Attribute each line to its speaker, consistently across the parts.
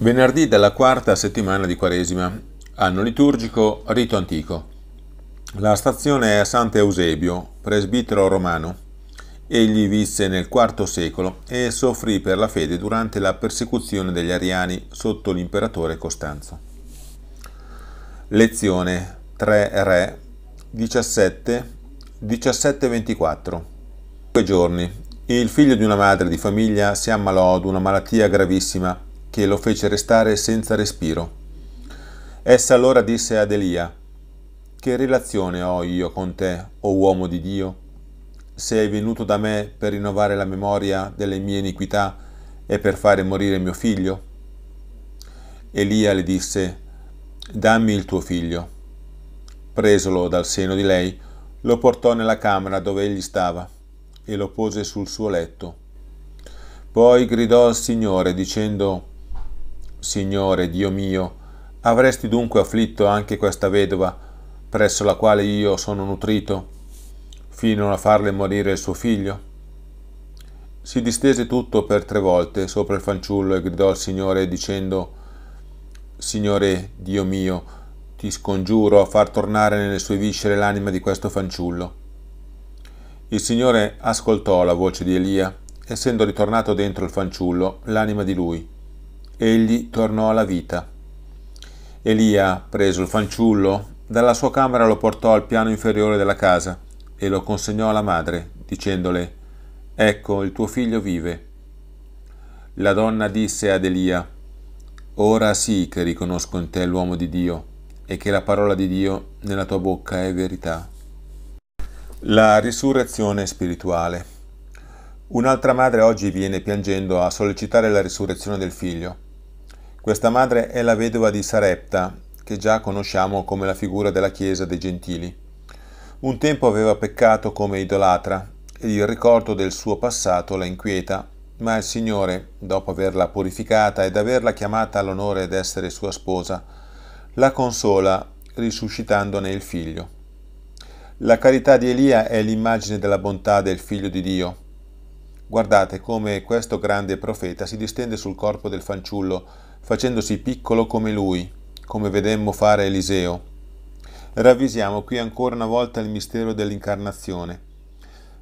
Speaker 1: Venerdì della quarta settimana di Quaresima, anno liturgico, rito antico. La stazione è a Sant'Eusebio, presbitero romano. Egli visse nel IV secolo e soffrì per la fede durante la persecuzione degli ariani sotto l'imperatore Costanzo. Lezione 3 Re 17 17-24 Due giorni. Il figlio di una madre di famiglia si ammalò di una malattia gravissima che lo fece restare senza respiro. Essa allora disse ad Elia, Che relazione ho io con te, o uomo di Dio? Sei venuto da me per rinnovare la memoria delle mie iniquità e per fare morire mio figlio? Elia le disse, Dammi il tuo figlio. Presolo dal seno di lei, lo portò nella camera dove egli stava e lo pose sul suo letto. Poi gridò al Signore dicendo, Signore Dio mio, avresti dunque afflitto anche questa vedova, presso la quale io sono nutrito, fino a farle morire il suo figlio? Si distese tutto per tre volte sopra il fanciullo e gridò al Signore dicendo, Signore Dio mio, ti scongiuro a far tornare nelle sue viscere l'anima di questo fanciullo. Il Signore ascoltò la voce di Elia, essendo ritornato dentro il fanciullo, l'anima di lui egli tornò alla vita. Elia, preso il fanciullo, dalla sua camera lo portò al piano inferiore della casa e lo consegnò alla madre, dicendole, Ecco, il tuo figlio vive. La donna disse ad Elia, Ora sì che riconosco in te l'uomo di Dio e che la parola di Dio nella tua bocca è verità. La risurrezione spirituale. Un'altra madre oggi viene piangendo a sollecitare la risurrezione del figlio. Questa madre è la vedova di Sarepta, che già conosciamo come la figura della Chiesa dei Gentili. Un tempo aveva peccato come idolatra e il ricordo del suo passato la inquieta, ma il Signore, dopo averla purificata ed averla chiamata all'onore d'essere sua sposa, la consola risuscitandone il figlio. La carità di Elia è l'immagine della bontà del figlio di Dio. Guardate come questo grande profeta si distende sul corpo del fanciullo facendosi piccolo come lui, come vedemmo fare Eliseo. Ravvisiamo qui ancora una volta il mistero dell'incarnazione.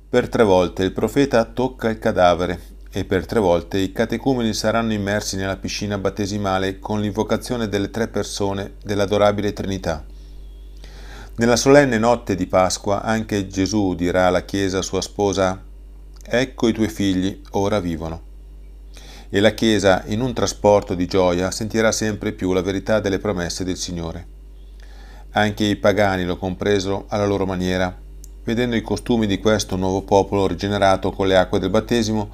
Speaker 1: Per tre volte il profeta tocca il cadavere e per tre volte i catecumeni saranno immersi nella piscina battesimale con l'invocazione delle tre persone dell'adorabile Trinità. Nella solenne notte di Pasqua anche Gesù dirà alla Chiesa sua sposa, Ecco i tuoi figli, ora vivono e la Chiesa, in un trasporto di gioia, sentirà sempre più la verità delle promesse del Signore. Anche i pagani lo compresero alla loro maniera. Vedendo i costumi di questo nuovo popolo rigenerato con le acque del battesimo,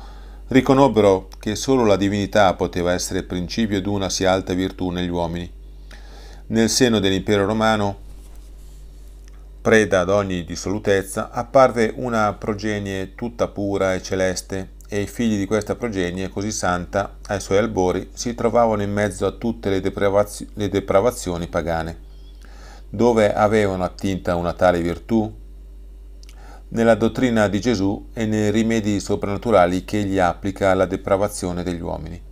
Speaker 1: riconobbero che solo la divinità poteva essere principio d'una sì alta virtù negli uomini. Nel seno dell'impero romano, preda ad ogni dissolutezza, apparve una progenie tutta pura e celeste, e i figli di questa progenie così santa ai suoi albori si trovavano in mezzo a tutte le, depravazio- le depravazioni pagane. Dove avevano attinta una tale virtù? Nella dottrina di Gesù e nei rimedi soprannaturali che egli applica alla depravazione degli uomini.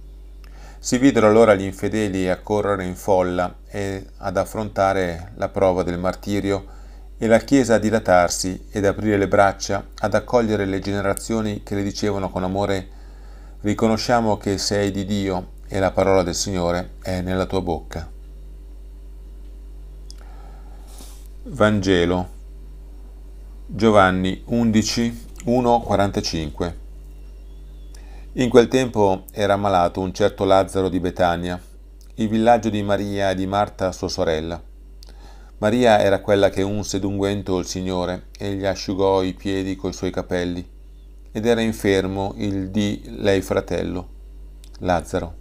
Speaker 1: Si videro allora gli infedeli a correre in folla e ad affrontare la prova del martirio e la Chiesa a dilatarsi ed aprire le braccia ad accogliere le generazioni che le dicevano con amore riconosciamo che sei di Dio e la parola del Signore è nella tua bocca. Vangelo Giovanni 11, 1.45 In quel tempo era malato un certo Lazzaro di Betania, il villaggio di Maria e di Marta sua sorella Maria era quella che unse d'unguento il Signore e gli asciugò i piedi coi suoi capelli. Ed era infermo il di lei fratello, Lazzaro.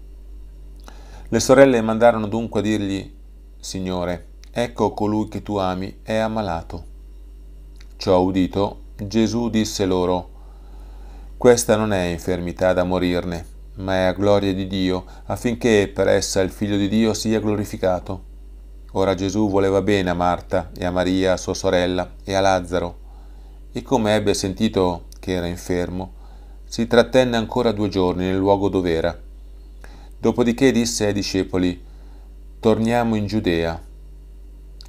Speaker 1: Le sorelle mandarono dunque a dirgli, Signore, ecco colui che tu ami è ammalato. Ciò udito, Gesù disse loro, Questa non è infermità da morirne, ma è a gloria di Dio, affinché per essa il Figlio di Dio sia glorificato. Ora Gesù voleva bene a Marta e a Maria, sua sorella, e a Lazzaro, e come ebbe sentito che era infermo, si trattenne ancora due giorni nel luogo dove era. Dopodiché disse ai discepoli, Torniamo in Giudea.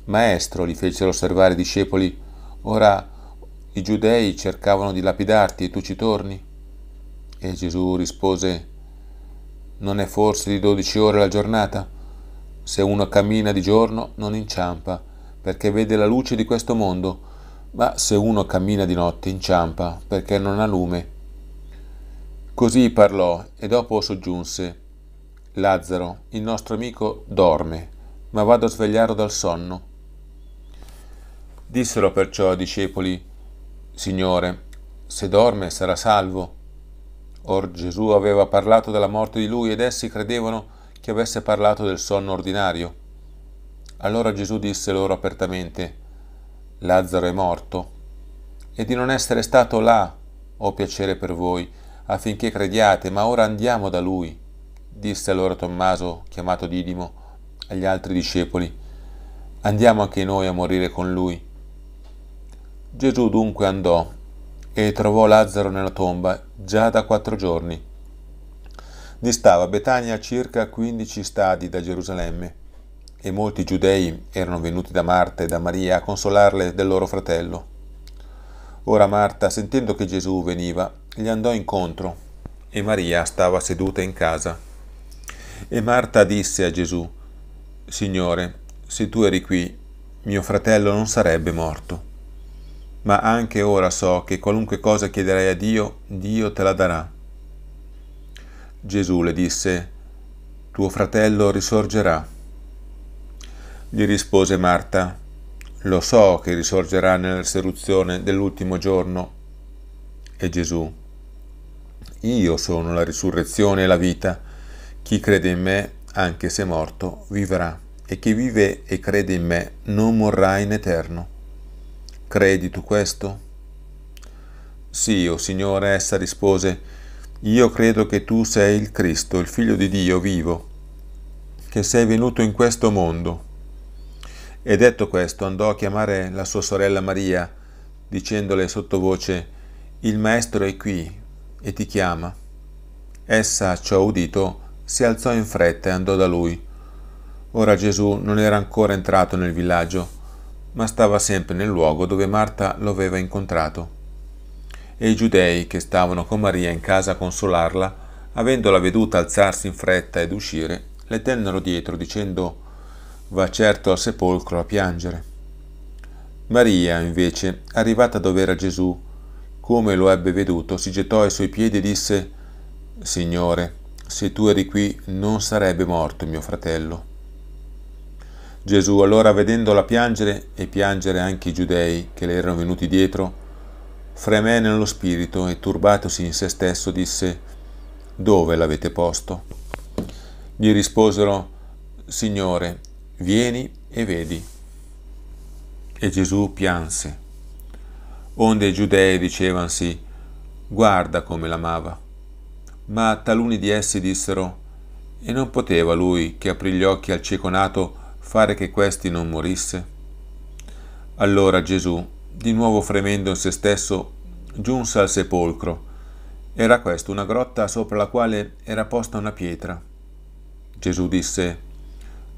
Speaker 1: Maestro, gli fecero osservare i discepoli, ora i giudei cercavano di lapidarti e tu ci torni? E Gesù rispose, Non è forse di dodici ore la giornata? Se uno cammina di giorno non inciampa, perché vede la luce di questo mondo, ma se uno cammina di notte inciampa, perché non ha lume. Così parlò e dopo soggiunse, Lazzaro, il nostro amico, dorme, ma vado a svegliarlo dal sonno. Dissero perciò ai discepoli, Signore, se dorme sarà salvo. Or Gesù aveva parlato della morte di lui ed essi credevano che avesse parlato del sonno ordinario. Allora Gesù disse loro apertamente, Lazzaro è morto, e di non essere stato là, ho piacere per voi, affinché crediate, ma ora andiamo da lui, disse allora Tommaso, chiamato Didimo, agli altri discepoli, andiamo anche noi a morire con lui. Gesù dunque andò e trovò Lazzaro nella tomba già da quattro giorni Distava Betania circa 15 stadi da Gerusalemme e molti giudei erano venuti da Marta e da Maria a consolarle del loro fratello. Ora Marta, sentendo che Gesù veniva, gli andò incontro e Maria stava seduta in casa. E Marta disse a Gesù, Signore, se tu eri qui, mio fratello non sarebbe morto. Ma anche ora so che qualunque cosa chiederai a Dio, Dio te la darà. Gesù le disse, Tuo fratello risorgerà. Gli rispose Marta, Lo so che risorgerà nella seruzione dell'ultimo giorno. E Gesù, Io sono la risurrezione e la vita. Chi crede in me, anche se morto, vivrà, e chi vive e crede in me non morrà in eterno. Credi tu questo? Sì, o oh Signore, essa rispose, io credo che tu sei il Cristo, il Figlio di Dio vivo, che sei venuto in questo mondo. E detto questo andò a chiamare la sua sorella Maria, dicendole sottovoce, Il Maestro è qui e ti chiama. Essa, ciò udito, si alzò in fretta e andò da lui. Ora Gesù non era ancora entrato nel villaggio, ma stava sempre nel luogo dove Marta lo aveva incontrato e i giudei che stavano con Maria in casa a consolarla, avendola veduta alzarsi in fretta ed uscire, le tennero dietro dicendo va certo al sepolcro a piangere. Maria, invece, arrivata dove era Gesù, come lo ebbe veduto, si gettò ai suoi piedi e disse Signore, se tu eri qui non sarebbe morto mio fratello. Gesù allora vedendola piangere e piangere anche i giudei che le erano venuti dietro, Fremé nello spirito e turbatosi in se stesso disse Dove l'avete posto? Gli risposero Signore, vieni e vedi. E Gesù pianse. Onde i giudei dicevansi Guarda come l'amava. Ma taluni di essi dissero E non poteva lui che aprì gli occhi al cieco nato fare che questi non morisse? Allora Gesù di nuovo fremendo in se stesso, giunse al sepolcro. Era questa una grotta sopra la quale era posta una pietra. Gesù disse,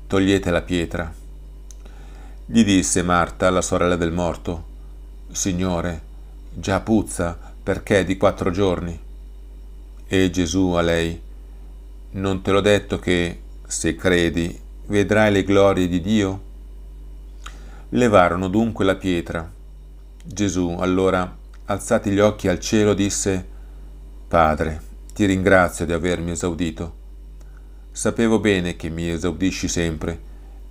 Speaker 1: togliete la pietra. Gli disse Marta, la sorella del morto, Signore, già puzza perché è di quattro giorni. E Gesù a lei, non te l'ho detto che, se credi, vedrai le glorie di Dio? Levarono dunque la pietra. Gesù allora, alzati gli occhi al cielo, disse, Padre, ti ringrazio di avermi esaudito. Sapevo bene che mi esaudisci sempre,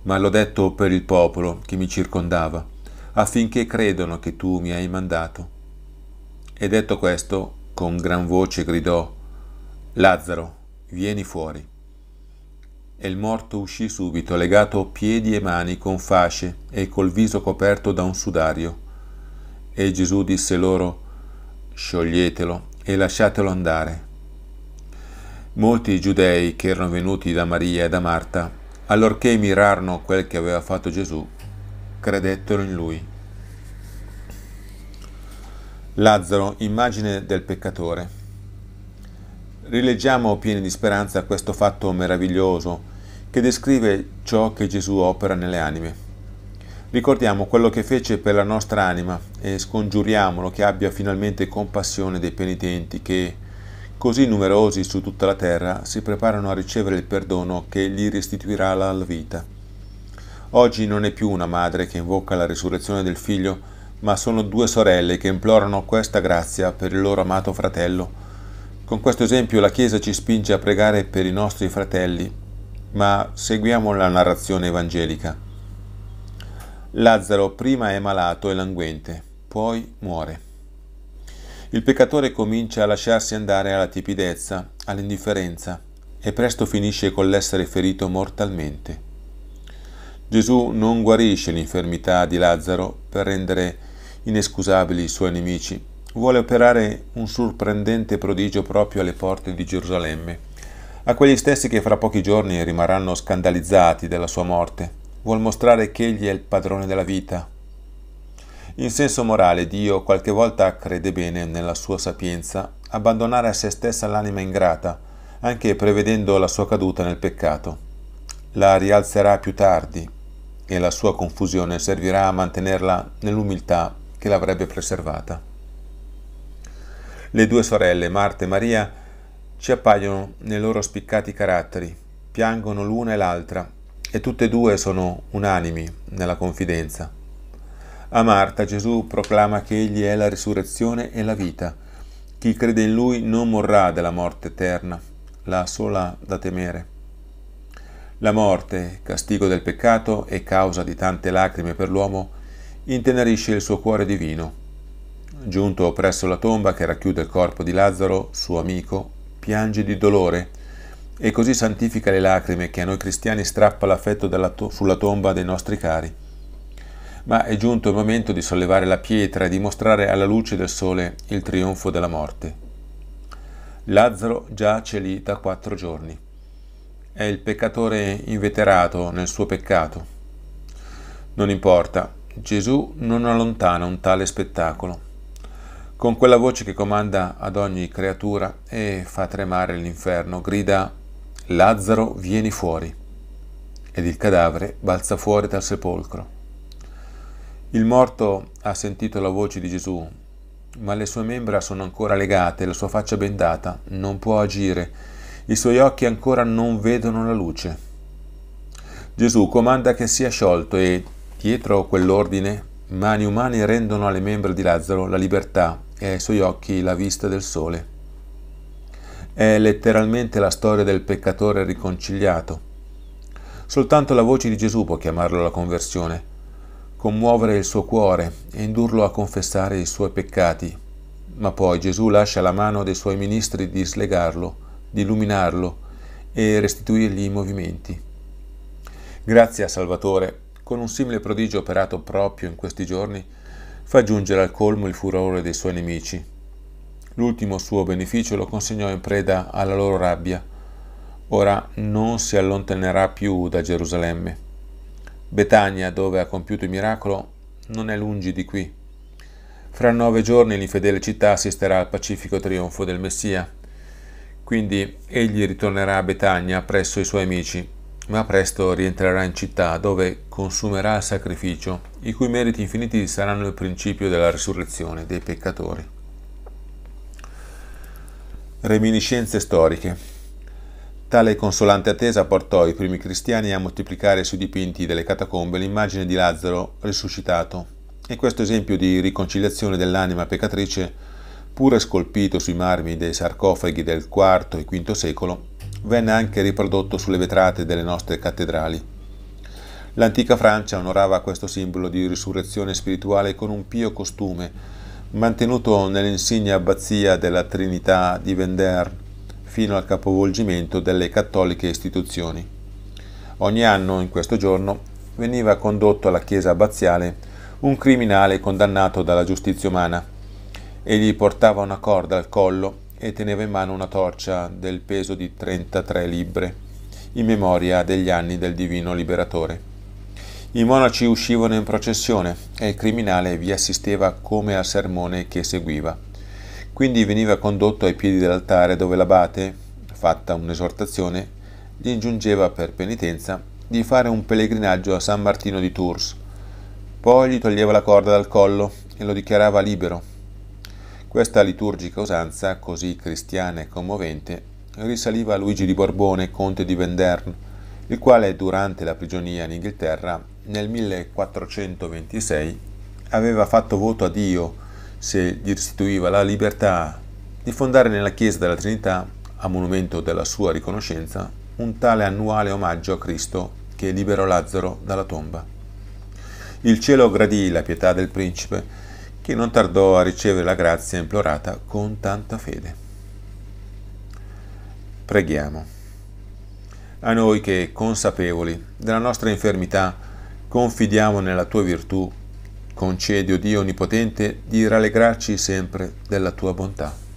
Speaker 1: ma l'ho detto per il popolo che mi circondava, affinché credono che tu mi hai mandato. E detto questo, con gran voce gridò, Lazzaro, vieni fuori. E il morto uscì subito, legato piedi e mani con fasce e col viso coperto da un sudario e Gesù disse loro, scioglietelo e lasciatelo andare. Molti giudei che erano venuti da Maria e da Marta, allorché mirarono quel che aveva fatto Gesù, credettero in lui. Lazzaro, immagine del peccatore. Rileggiamo pieni di speranza questo fatto meraviglioso che descrive ciò che Gesù opera nelle anime. Ricordiamo quello che fece per la nostra anima e scongiuriamolo che abbia finalmente compassione dei penitenti che, così numerosi su tutta la terra, si preparano a ricevere il perdono che gli restituirà la vita. Oggi non è più una madre che invoca la risurrezione del figlio, ma sono due sorelle che implorano questa grazia per il loro amato fratello. Con questo esempio la Chiesa ci spinge a pregare per i nostri fratelli, ma seguiamo la narrazione evangelica. Lazzaro prima è malato e languente, poi muore. Il peccatore comincia a lasciarsi andare alla tepidezza, all'indifferenza e presto finisce con l'essere ferito mortalmente. Gesù non guarisce l'infermità di Lazzaro per rendere inescusabili i suoi nemici, vuole operare un sorprendente prodigio proprio alle porte di Gerusalemme, a quegli stessi che fra pochi giorni rimarranno scandalizzati della sua morte vuol mostrare che Egli è il padrone della vita. In senso morale, Dio qualche volta crede bene nella sua sapienza abbandonare a se stessa l'anima ingrata, anche prevedendo la sua caduta nel peccato. La rialzerà più tardi e la sua confusione servirà a mantenerla nell'umiltà che l'avrebbe preservata. Le due sorelle, Marta e Maria, ci appaiono nei loro spiccati caratteri, piangono l'una e l'altra e tutte e due sono unanimi nella confidenza. A Marta Gesù proclama che egli è la risurrezione e la vita. Chi crede in lui non morrà della morte eterna, la sola da temere. La morte, castigo del peccato e causa di tante lacrime per l'uomo, intenerisce il suo cuore divino. Giunto presso la tomba che racchiude il corpo di Lazzaro, suo amico, piange di dolore e così santifica le lacrime che a noi cristiani strappa l'affetto to- sulla tomba dei nostri cari. Ma è giunto il momento di sollevare la pietra e di mostrare alla luce del sole il trionfo della morte. Lazzaro giace lì da quattro giorni. È il peccatore inveterato nel suo peccato. Non importa, Gesù non allontana un tale spettacolo. Con quella voce che comanda ad ogni creatura e fa tremare l'inferno, grida Lazzaro, vieni fuori. Ed il cadavere balza fuori dal sepolcro. Il morto ha sentito la voce di Gesù, ma le sue membra sono ancora legate, la sua faccia bendata, non può agire, i suoi occhi ancora non vedono la luce. Gesù comanda che sia sciolto e, dietro quell'ordine, mani umane rendono alle membra di Lazzaro la libertà e ai suoi occhi la vista del sole. È letteralmente la storia del peccatore riconciliato. Soltanto la voce di Gesù può chiamarlo alla conversione, commuovere il suo cuore e indurlo a confessare i suoi peccati. Ma poi Gesù lascia la mano dei suoi ministri di slegarlo, di illuminarlo e restituirgli i movimenti. Grazie a Salvatore, con un simile prodigio operato proprio in questi giorni, fa giungere al colmo il furore dei suoi nemici L'ultimo suo beneficio lo consegnò in preda alla loro rabbia. Ora non si allontanerà più da Gerusalemme. Betania, dove ha compiuto il miracolo, non è lungi di qui. Fra nove giorni l'infedele città assisterà al pacifico trionfo del Messia. Quindi egli ritornerà a Betania presso i suoi amici, ma presto rientrerà in città dove consumerà il sacrificio, i cui meriti infiniti saranno il principio della risurrezione dei peccatori. Reminiscenze storiche. Tale consolante attesa portò i primi cristiani a moltiplicare sui dipinti delle catacombe l'immagine di Lazzaro risuscitato e questo esempio di riconciliazione dell'anima peccatrice, pure scolpito sui marmi dei sarcofaghi del IV e V secolo, venne anche riprodotto sulle vetrate delle nostre cattedrali. L'antica Francia onorava questo simbolo di risurrezione spirituale con un pio costume mantenuto nell'insigne abbazia della Trinità di Vendère fino al capovolgimento delle cattoliche istituzioni. Ogni anno, in questo giorno, veniva condotto alla chiesa abbaziale un criminale condannato dalla giustizia umana. Egli portava una corda al collo e teneva in mano una torcia del peso di 33 libbre, in memoria degli anni del divino liberatore. I monaci uscivano in processione e il criminale vi assisteva come al sermone che seguiva. Quindi veniva condotto ai piedi dell'altare dove l'abate, fatta un'esortazione, gli ingiungeva per penitenza di fare un pellegrinaggio a San Martino di Tours. Poi gli toglieva la corda dal collo e lo dichiarava libero. Questa liturgica usanza, così cristiana e commovente, risaliva a Luigi di Borbone, conte di Vendern, il quale durante la prigionia in Inghilterra nel 1426 aveva fatto voto a Dio se gli restituiva la libertà di fondare nella Chiesa della Trinità, a monumento della sua riconoscenza, un tale annuale omaggio a Cristo che liberò Lazzaro dalla tomba. Il cielo gradì la pietà del principe, che non tardò a ricevere la grazia implorata con tanta fede. Preghiamo. A noi che, consapevoli della nostra infermità, Confidiamo nella tua virtù. Concedi, o Dio Onnipotente, di rallegrarci sempre della tua bontà.